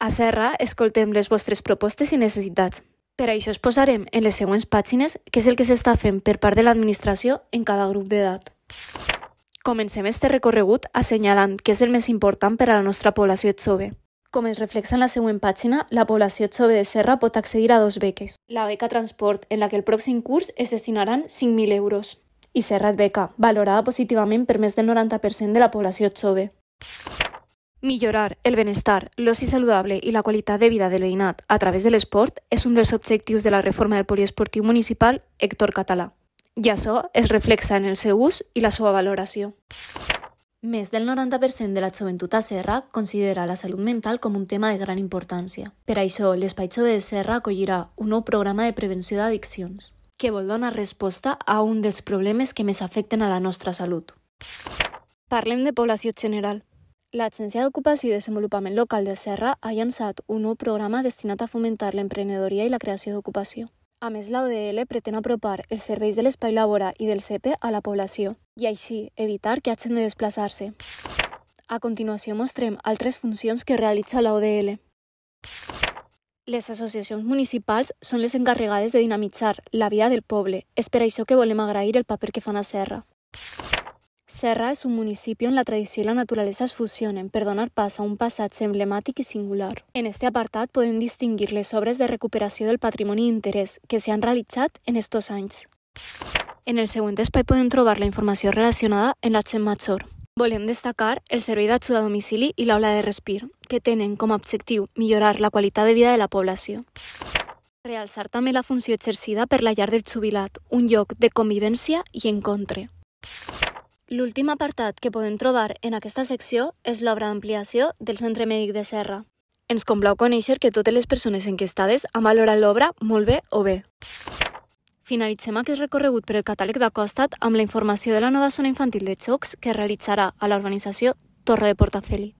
A Serra escoltem les vostres propostes i necessitats. Per això es posarem en les següents pàgines què és el que s'està fent per part de l'administració en cada grup d'edat. Comencem este recorregut assenyalant què és el més important per a la nostra població jove. Com es reflexa en la següent pàgina, la població jove de Serra pot accedir a dos beques. La beca transport, en la que el pròxim curs es destinaran 5.000 euros. I Serra et beca, valorada positivament per més del 90% de la població jove. Millorar el benestar, l'oci saludable i la qualitat de vida del veïnat a través de l'esport és un dels objectius de la reforma del poliesportiu municipal Héctor Català. I això es reflexa en el seu ús i la seva valoració. Més del 90% de la joventut a Serra considera la salut mental com un tema de gran importància. Per això, l'Espai Jove de Serra acollirà un nou programa de prevenció d'addiccions, que vol donar resposta a un dels problemes que més afecten a la nostra salut. Parlem de població general. La L'Agència d'Ocupació i Desenvolupament Local de Serra ha llançat un nou programa destinat a fomentar l'emprenedoria i la creació d'ocupació. A més, la ODL pretén apropar els serveis de l'espai laboral i del CEPE a la població i així evitar que hagin de desplaçar-se. A continuació mostrem altres funcions que realitza la ODL. Les associacions municipals són les encarregades de dinamitzar la vida del poble. És per això que volem agrair el paper que fan a Serra. Serra és un municipi on la tradició i la naturalesa es fusionen per donar pas a un passat emblemàtic i singular. En aquest apartat podem distingir les obres de recuperació del patrimoni d'interès que s'han realitzat en estos anys. En el següent espai podem trobar la informació relacionada amb l'accent major. Volem destacar el servei d'ajuda a domicili i l'aula de respir, que tenen com a objectiu millorar la qualitat de vida de la població. Realçar també la funció exercida per la llar del jubilat, un lloc de convivència i encontre. L'últim apartat que podem trobar en aquesta secció és l'obra d'ampliació del Centre Mèdic de Serra. Ens complau conèixer que totes les persones enquestades han valorat l'obra molt bé o bé. Finalitzem aquest recorregut per el catàleg d'Acostat amb la informació de la nova zona infantil de xocs que realitzarà a l'organització Torre de Portaceli.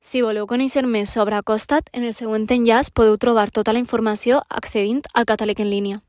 Si voleu conèixer més sobre Acostat, en el següent enllaç podeu trobar tota la informació accedint al catàleg en línia.